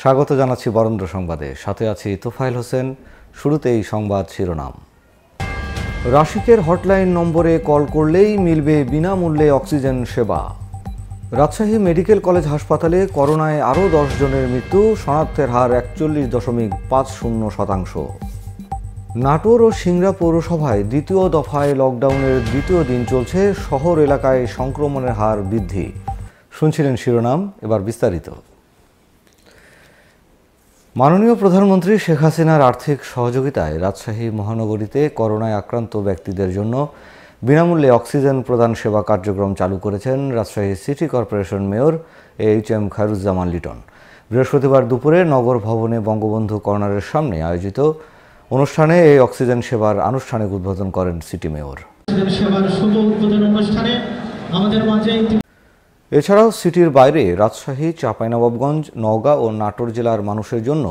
স্বাগত জানাচ্ছি বরেন্দ্র সংবাদে সাথে আছি তোফাইল হোসেন শুরুতেই সংবাদ শিরোনাম রাশিকের হটলাইন নম্বরে কল করলেই মিলবে বিনামূল্যে অক্সিজেন সেবা রাজশাহী মেডিকেল কলেজ হাসপাতালে করোনায় আরও দশ জনের মৃত্যু শনাক্তের হার একচল্লিশ দশমিক পাঁচ শূন্য শতাংশ নাটোর ও সিংড়া পৌরসভায় দ্বিতীয় দফায় লকডাউনের দ্বিতীয় দিন চলছে শহর এলাকায় সংক্রমণের হার বৃদ্ধি শুনছিলেন শিরোনাম এবার বিস্তারিত মাননীয় প্রধানমন্ত্রী শেখ হাসিনার আর্থিক সহযোগিতায় রাজশাহী মহানগরীতে করোনায় আক্রান্ত ব্যক্তিদের জন্য বিনামূল্যে অক্সিজেন প্রদান সেবা কার্যক্রম চালু করেছেন Rajshahi city corporation mayor H M Khairuzzaman Liton বৃহস্পতিবার দুপুরে নগর ভবনে বঙ্গবন্ধু কর্নারের সামনে আয়োজিত অনুষ্ঠানে এই অক্সিজেন সেবার আনুষ্ঠানিক উদ্বোধন করেন সিটি মেয়র এছাড়াও সিটির বাইরে রাজশাহী চাঁপাইনবাবগঞ্জ নওগাঁ ও নাটোর জেলার মানুষের জন্য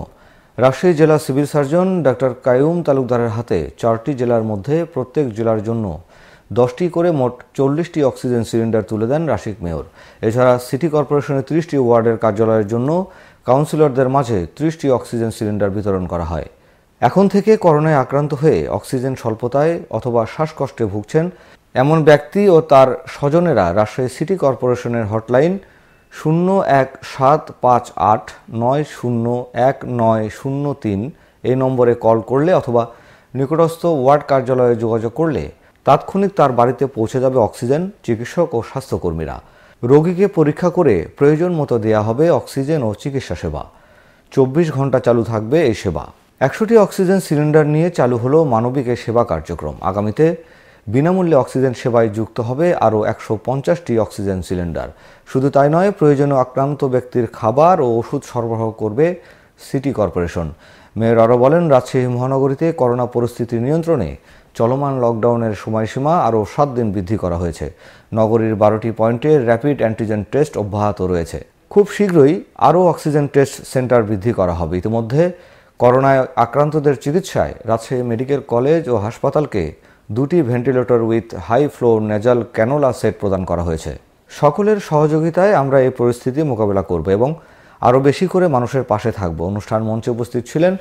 রাজশাহী জেলা সিভিল সার্জন ডাক্তার কায়ুম তালুকদারের হাতে চারটি জেলার মধ্যে প্রত্যেক জেলার জন্য দশটি করে মোট চল্লিশটি অক্সিজেন সিলিন্ডার তুলে দেন রাশিক মেয়র এছাড়া সিটি কর্পোরেশনের ত্রিশটি ওয়ার্ডের কার্যালয়ের জন্য কাউন্সিলরদের মাঝে ত্রিশটি অক্সিজেন সিলিন্ডার বিতরণ করা হয় এখন থেকে করোনায় আক্রান্ত হয়ে অক্সিজেন স্বল্পতায় অথবা শ্বাসকষ্টে ভুগছেন এমন ব্যক্তি ও তার স্বজনেরা রাজশাহী সিটি কর্পোরেশনের হটলাইন শূন্য এক সাত পাঁচ আট নয় শূন্য এক নয় শূন্য তিন এই নম্বরে কল করলে অথবা নিকটস্থ ওয়ার্ড কার্যালয়ে যোগাযোগ করলে তাৎক্ষণিক তার বাড়িতে পৌঁছে যাবে অক্সিজেন চিকিৎসক ও স্বাস্থ্যকর্মীরা রোগীকে পরীক্ষা করে প্রয়োজন মতো দেয়া হবে অক্সিজেন ও চিকিৎসা সেবা চব্বিশ ঘন্টা চালু থাকবে এই সেবা একশোটি অক্সিজেন সিলিন্ডার নিয়ে চালু হলো মানবিক সেবা কার্যক্রম আগামীতে বিনামূল্যে অক্সিজেন সেবায় যুক্ত হবে আরও একশো পঞ্চাশটি অক্সিজেন সিলিন্ডার শুধু তাই নয় প্রয়োজনীয় আক্রান্ত ব্যক্তির খাবার ও ওষুধ সরবরাহ করবে সিটি কর্পোরেশন মেয়র আরও বলেন রাজশাহী মহানগরীতে করোনা পরিস্থিতি নিয়ন্ত্রণে চলমান লকডাউনের সময়সীমা আরও সাত দিন বৃদ্ধি করা হয়েছে নগরীর বারোটি পয়েন্টে র্যাপিড অ্যান্টিজেন টেস্ট অব্যাহত রয়েছে খুব শীঘ্রই আরও অক্সিজেন টেস্ট সেন্টার বৃদ্ধি করা হবে ইতিমধ্যে করোনায় আক্রান্তদের চিকিৎসায় রাজশাহী মেডিকেল কলেজ ও হাসপাতালকে দুটি ventilator with high flow nasal cannula set প্রদান করা হয়েছে সকলের সহযোগিতায় আমরা এই পরিস্থিতি মোকাবেলা করব এবং আরও বেশি করে মানুষের পাশে থাকব অনুষ্ঠান মঞ্চে উপস্থিত ছিলেন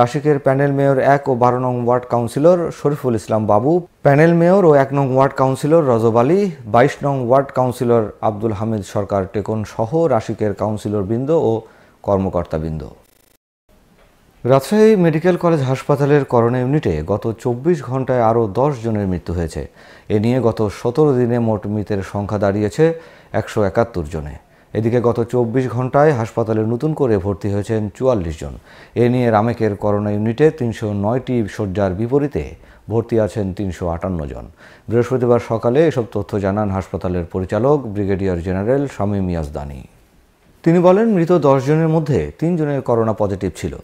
রাশিকের প্যানেল মেয়র এক ও বারো নং ওয়ার্ড কাউন্সিলর শরীফুল ইসলাম বাবু প্যানেল মেয়র ও এক নং ওয়ার্ড কাউন্সিলর রজব আলী বাইশ নং ওয়ার্ড কাউন্সিলর আব্দুল হামিদ সরকার টেকন সহ রাশিকের কাউন্সিলরবৃন্দ ও কর্মকর্তাবৃন্দ রাজশাহী মেডিকেল কলেজ হাসপাতালের করোনা ইউনিটে গত চব্বিশ ঘন্টায় আরও দশ জনের মৃত্যু হয়েছে এ নিয়ে গত সতেরো দিনে মোট মৃতের সংখ্যা দাঁড়িয়েছে একশো একাত্তর জনে এদিকে গত চব্বিশ ঘন্টায় হাসপাতালে নতুন করে ভর্তি হয়েছেন চুয়াল্লিশ জন এ নিয়ে রামেকের করোনা ইউনিটে তিনশো নয়টি শয্যার বিপরীতে ভর্তি আছেন তিনশো আটান্ন জন বৃহস্পতিবার সকালে এসব তথ্য জানান হাসপাতালের পরিচালক ব্রিগেডিয়ার জেনারেল শামীম ইয়াজদানি তিনি বলেন মৃত দশজনের মধ্যে তিনজনের করোনা পজিটিভ ছিল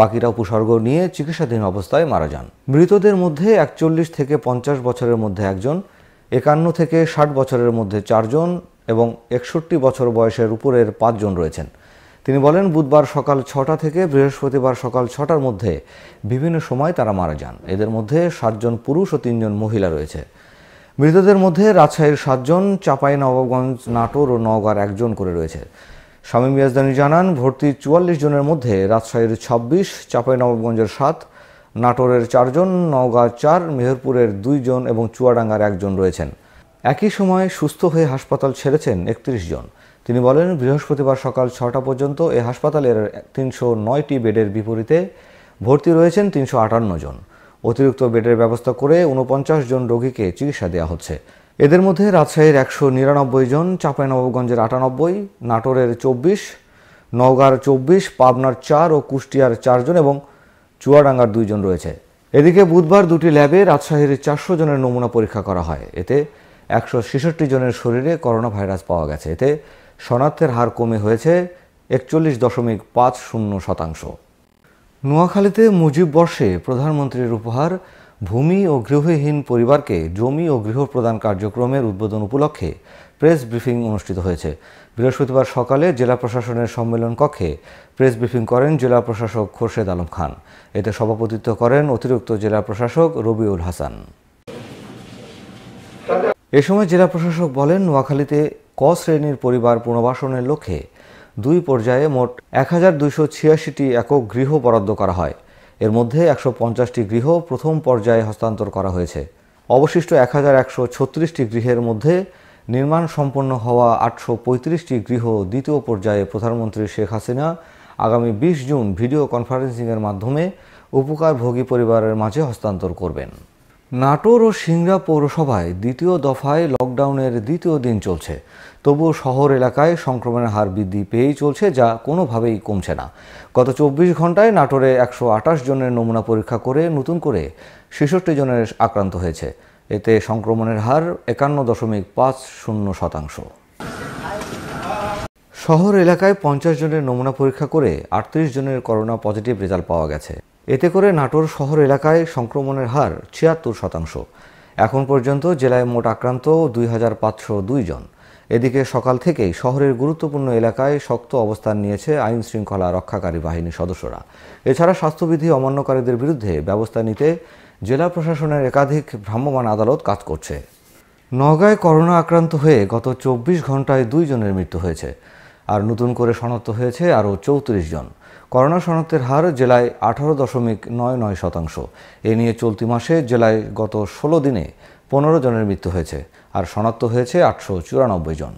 বাকিরা উপসর্গ নিয়ে চিকিৎসাধীন অবস্থায় মারা যান মৃতদের মধ্যে একচল্লিশ থেকে পঞ্চাশ বছরের মধ্যে একজন একান্ন থেকে ষাট বছরের মধ্যে চারজন এবং একষট্টি বছর বয়সের উপরের পাঁচজন রয়েছেন তিনি বলেন বুধবার সকাল ছটা থেকে বৃহস্পতিবার সকাল ছটার মধ্যে বিভিন্ন সময় তারা মারা যান এদের মধ্যে সাতজন পুরুষ ও তিনজন মহিলা রয়েছে মৃতদের মধ্যে রাজশাহীর সাতজন চাঁপাই নবাবগঞ্জ নাটোর ও নওগাঁর একজন করে রয়েছে শামীম ইয়াজদানি জানান ভর্তি চুয়াল্লিশ জনের মধ্যে রাজশাহীর ছাব্বিশ চাঁপাইনবাবগঞ্জের সাত নাটোরের চারজন নওগাঁ চার মেহেরপুরের দুইজন এবং চুয়াডাঙ্গার একজন রয়েছেন একই সময় সুস্থ হয়ে হাসপাতাল ছেড়েছেন একত্রিশ জন তিনি বলেন বৃহস্পতিবার সকাল ছটা পর্যন্ত এ হাসপাতালের তিনশো নয়টি বেডের বিপরীতে ভর্তি রয়েছেন তিনশো আটান্ন জন অতিরিক্ত বেডের ব্যবস্থা করে উনপঞ্চাশ জন রোগীকে চিকিৎসা দেওয়া হচ্ছে এদের মধ্যে রাজশাহীর একশো নিরানব্বই জন চাঁপাইনবাবগঞ্জের আটানব্বই নাটোরের চব্বিশ নওগাঁর চব্বিশ পাবনার চার ও কুষ্টিয়ার চারজন এবং চুয়াডাঙ্গার দুইজন রয়েছে এদিকে বুধবার দুটি ল্যাবে রাজশাহীর চারশো জনের নমুনা পরীক্ষা করা হয় এতে একশো ছেষট্টি জনের শরীরে করোনা ভাইরাস পাওয়া গেছে এতে শনাক্তের হার কমে হয়েছে একচল্লিশ দশমিক পাঁচ শূন্য শতাংশ নোয়াখালীতে মুজিব বর্ষে প্রধানমন্ত্রীর উপহার ভূমি ও গৃহহীন পরিবারকে জমি ও গৃহ প্রদান কার্যক্রমের উদ্বোধন উপলক্ষে প্রেস ব্রিফিং অনুষ্ঠিত হয়েছে বৃহস্পতিবার সকালে জেলা প্রশাসনের সম্মেলন কক্ষে প্রেস ব্রিফিং করেন জেলা প্রশাসক খোরশেদ আলম খান এতে সভাপতিত্ব করেন অতিরিক্ত জেলা প্রশাসক রবিউল হাসান এ সময় জেলা প্রশাসক বলেন নোয়াখালীতে ক শ্রেণীর পরিবার পুনর্বাসনের লক্ষ্যে দুই পর্যায়ে মোট এক হাজার দুইশো ছিয়াশিটি একক গৃহ বরাদ্দ করা হয় এর মধ্যে একশো পঞ্চাশটি গৃহ প্রথম পর্যায়ে হস্তান্তর করা হয়েছে অবশিষ্ট এক হাজার একশো ছত্রিশটি গৃহের মধ্যে নির্মাণ সম্পন্ন হওয়া আটশো পঁয়ত্রিশটি গৃহ দ্বিতীয় পর্যায়ে প্রধানমন্ত্রী শেখ হাসিনা আগামী বিশ জুন ভিডিও কনফারেন্সিংয়ের মাধ্যমে উপকারভোগী পরিবারের মাঝে হস্তান্তর করবেন নাটোর ও সিংড়া পৌরসভায় দ্বিতীয় দফায় লকডাউনের দ্বিতীয় দিন চলছে তবুও শহর এলাকায় সংক্রমণের হার বৃদ্ধি পেয়েই চলছে যা কোনোভাবেই কমছে না গত চব্বিশ ঘন্টায় নাটোরে একশো আঠাশ জনের নমুনা পরীক্ষা করে নতুন করে ছেষট্টি জনের আক্রান্ত হয়েছে এতে সংক্রমণের হার একান্ন দশমিক পাঁচ শূন্য শতাংশ শহর এলাকায় পঞ্চাশ জনের নমুনা পরীক্ষা করে আটত্রিশ জনের করোনা পজিটিভ রেজাল্ট পাওয়া গেছে এতে করে নাটোর শহর এলাকায় সংক্রমণের হার ছিয়াত্তর শতাংশ এখন পর্যন্ত জেলায় মোট আক্রান্ত দুই হাজার পাঁচশো জন এদিকে সকাল থেকেই শহরের গুরুত্বপূর্ণ এলাকায় শক্ত অবস্থান নিয়েছে আইন শৃঙ্খলা রক্ষাকারী বাহিনীর সদস্যরা এছাড়া স্বাস্থ্যবিধি অমান্যকারীদের বিরুদ্ধে ব্যবস্থা নিতে জেলা প্রশাসনের একাধিক ভ্রাম্যমাণ আদালত কাজ করছে নগায় করোনা আক্রান্ত হয়ে গত চব্বিশ ঘন্টায় দুই জনের মৃত্যু হয়েছে আর নতুন করে শনাক্ত হয়েছে আরও চৌত্রিশ জন করোনা শনাক্তের হার জেলায় আঠারো দশমিক নয় নয় শতাংশ এ নিয়ে চলতি মাসে জেলায় গত ষোলো দিনে পনেরো জনের মৃত্যু হয়েছে আর শনাক্ত হয়েছে আটশো চুরানব্বই জন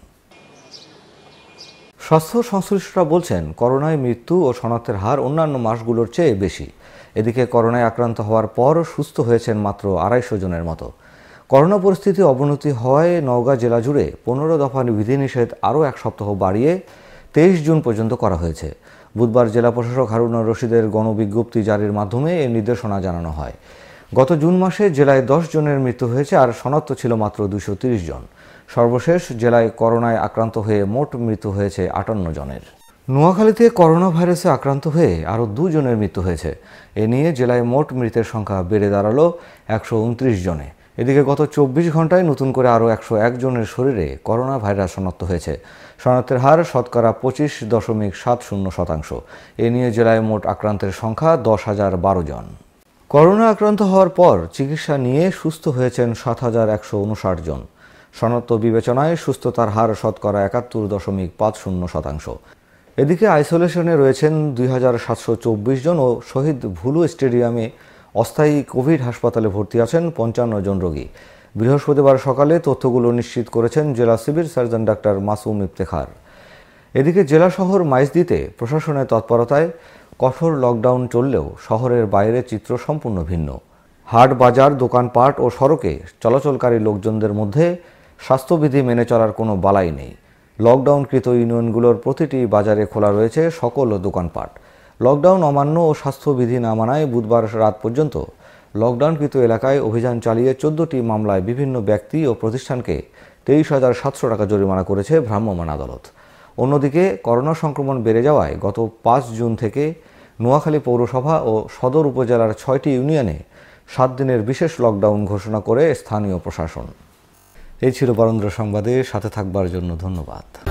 স্বাস্থ্য সংশ্লিষ্টরা বলছেন করোনায় মৃত্যু ও শনাক্তের হার অন্যান্য মাসগুলোর চেয়ে বেশি এদিকে করোনায় আক্রান্ত হওয়ার পর সুস্থ হয়েছেন মাত্র আড়াইশো জনের মতো করোনা পরিস্থিতি অবনতি হওয়ায় নওগাঁ জেলা জুড়ে পনেরো দফা বিধিনিষেধ আরও এক সপ্তাহ বাড়িয়ে তেইশ জুন পর্যন্ত করা হয়েছে বুধবার জেলা প্রশাসক হারুন রশিদের গণবিজ্ঞপ্তি জারির মাধ্যমে এই নির্দেশনা জানানো হয় গত জুন মাসে জেলায় দশ জনের মৃত্যু হয়েছে আর শনাক্ত ছিল মাত্র দুশো জন সর্বশেষ জেলায় করোনায় আক্রান্ত হয়ে মোট মৃত্যু হয়েছে আটান্ন জনের নোয়াখালীতে করোনা ভাইরাসে আক্রান্ত হয়ে আরও দুজনের মৃত্যু হয়েছে এ নিয়ে জেলায় মোট মৃতের সংখ্যা বেড়ে দাঁড়ালো একশো জনে এদিকে গত চব্বিশ ঘন্টায় নতুন করে আরও একশো একজনের শরীরে করোনা ভাইরাস শনাক্ত হয়েছে শনাক্তের হার শতকরা পঁচিশ দশমিক সাত শূন্য শতাংশ এ নিয়ে জেলায় মোট আক্রান্তের সংখ্যা দশ হাজার বারো জন করোনা আক্রান্ত হওয়ার পর চিকিৎসা নিয়ে সুস্থ হয়েছেন সাত হাজার একশো উনষাট জন শনাক্ত বিবেচনায় সুস্থতার হার শতকরা একাত্তর দশমিক পাঁচ শূন্য শতাংশ এদিকে আইসোলেশনে রয়েছেন দুই হাজার সাতশো চব্বিশ জন ও শহীদ ভুলু স্টেডিয়ামে অস্থায়ী কোভিড হাসপাতালে ভর্তি আছেন পঞ্চান্ন জন রোগী বৃহস্পতিবার সকালে তথ্যগুলো নিশ্চিত করেছেন জেলা civil surgeon doctor Masum Iftekhar এদিকে জেলা শহর মাইজদিতে প্রশাসনের তৎপরতায় কঠোর লকডাউন চললেও শহরের বাইরে চিত্র সম্পূর্ণ ভিন্ন হাট বাজার দোকানপাট ও সড়কে চলাচলকারী লোকজনদের মধ্যে স্বাস্থ্যবিধি মেনে চলার কোনো বালাই নেই লকডাউনকৃত ইউনিয়নগুলোর প্রতিটি বাজারে খোলা রয়েছে সকল দোকানপাট লকডাউন অমান্য ও স্বাস্থ্যবিধি না মানায় বুধবার রাত পর্যন্ত লকডাউনকৃত এলাকায় অভিযান চালিয়ে চোদ্দটি মামলায় বিভিন্ন ব্যক্তি ও প্রতিষ্ঠানকে তেইশ হাজার সাতশো টাকা জরিমানা করেছে ভ্রাম্যমাণ আদালত অন্যদিকে করোনা সংক্রমণ বেড়ে যাওয়ায় গত পাঁচ জুন থেকে নোয়াখালী পৌরসভা ও সদর উপজেলার ছয়টি ইউনিয়নে সাত দিনের বিশেষ লকডাউন ঘোষণা করে স্থানীয় প্রশাসন এই ছিল বরেন্দ্র সংবাদে সাথে থাকবার জন্য ধন্যবাদ